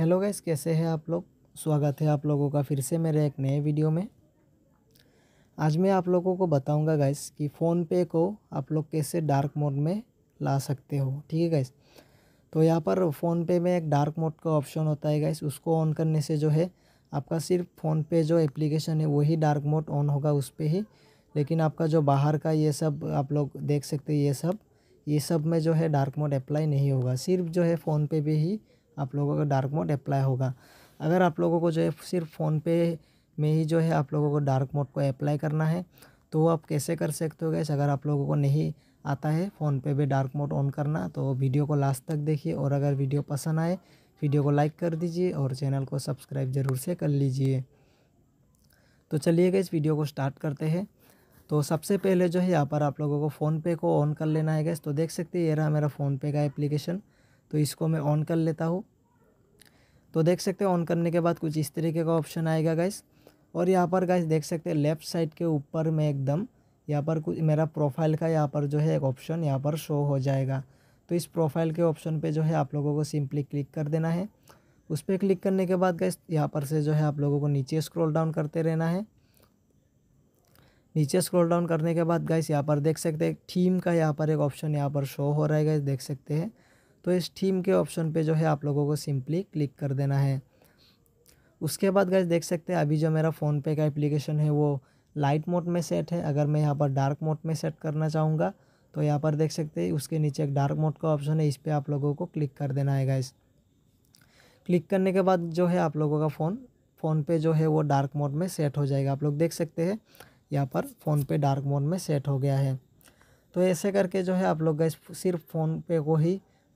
hello guys कैसे हैं आप लोग स्वागत है आप लोगों का फिर से मेरे एक नए वीडियो में आज मैं आप लोगों को बताऊंगा गैस कि फ़ोन पे को आप लोग कैसे डार्क मोड में ला सकते हो ठीक है गैस तो यहाँ पर फ़ोन पे में एक डार्क मोड का ऑप्शन होता है गैस उसको ऑन करने से जो है आपका सिर्फ फ़ोन पे जो एप्लीकेशन है वही डार्क मोड ऑन होगा उस पर ही लेकिन आपका जो बाहर का ये सब आप लोग देख सकते ये सब ये सब में जो है डार्क मोड अप्लाई नहीं होगा सिर्फ जो है फ़ोन पे भी ही आप लोगों का डार्क मोड अप्लाई होगा अगर आप लोगों को जो है सिर्फ फ़ोनपे में ही जो है आप लोगों को डार्क मोड को अप्लाई करना है तो आप कैसे कर सकते हो गैस अगर आप लोगों को नहीं आता है फ़ोन पे भी डार्क मोड ऑन करना तो वीडियो को लास्ट तक देखिए और अगर वीडियो पसंद आए वीडियो को लाइक कर दीजिए और चैनल को सब्सक्राइब ज़रूर से कर लीजिए तो चलिए गए वीडियो को स्टार्ट करते हैं तो सबसे पहले जो है यहाँ पर आप लोगों को फ़ोनपे को ऑन कर लेना है गैस तो देख सकते हैं ये रहा मेरा फ़ोनपे का एप्लीकेशन तो इसको मैं ऑन कर लेता हूँ तो देख सकते हैं ऑन करने के बाद कुछ इस तरीके का ऑप्शन आएगा गैस और यहाँ पर गैस देख सकते हैं लेफ़्ट साइड के ऊपर में एकदम यहाँ पर कुछ मेरा प्रोफाइल का यहाँ पर जो है एक ऑप्शन यहाँ पर शो हो जाएगा तो इस प्रोफाइल के ऑप्शन पे जो है आप लोगों को सिंपली क्लिक कर देना है उस पर क्लिक करने के बाद गैस यहाँ पर से जो है आप लोगों को नीचे स्क्रोल डाउन करते रहना है नीचे स्क्रोल डाउन करने के बाद गैस यहाँ पर देख सकते हैं थीम का यहाँ पर एक ऑप्शन यहाँ पर शो हो रहा है गैस देख सकते हैं तो इस थीम के ऑप्शन पे जो है आप लोगों को सिंपली क्लिक कर देना है उसके बाद गैस देख सकते हैं अभी जो मेरा फ़ोन पे का एप्लीकेशन है वो लाइट मोड में सेट है अगर मैं यहाँ पर डार्क मोड में सेट करना चाहूँगा तो यहाँ पर देख सकते हैं उसके नीचे एक डार्क मोड का ऑप्शन है इस पर आप लोगों को क्लिक कर देना है गैस क्लिक करने के बाद जो है आप लोगों का फ़ोन फ़ोन पे जो है वो डार्क मोड में सेट हो जाएगा आप लोग देख सकते हैं यहाँ पर फ़ोन पे डार्क मोड में सेट हो गया है तो ऐसे करके जो है आप लोग गैस सिर्फ फ़ोन पे को ही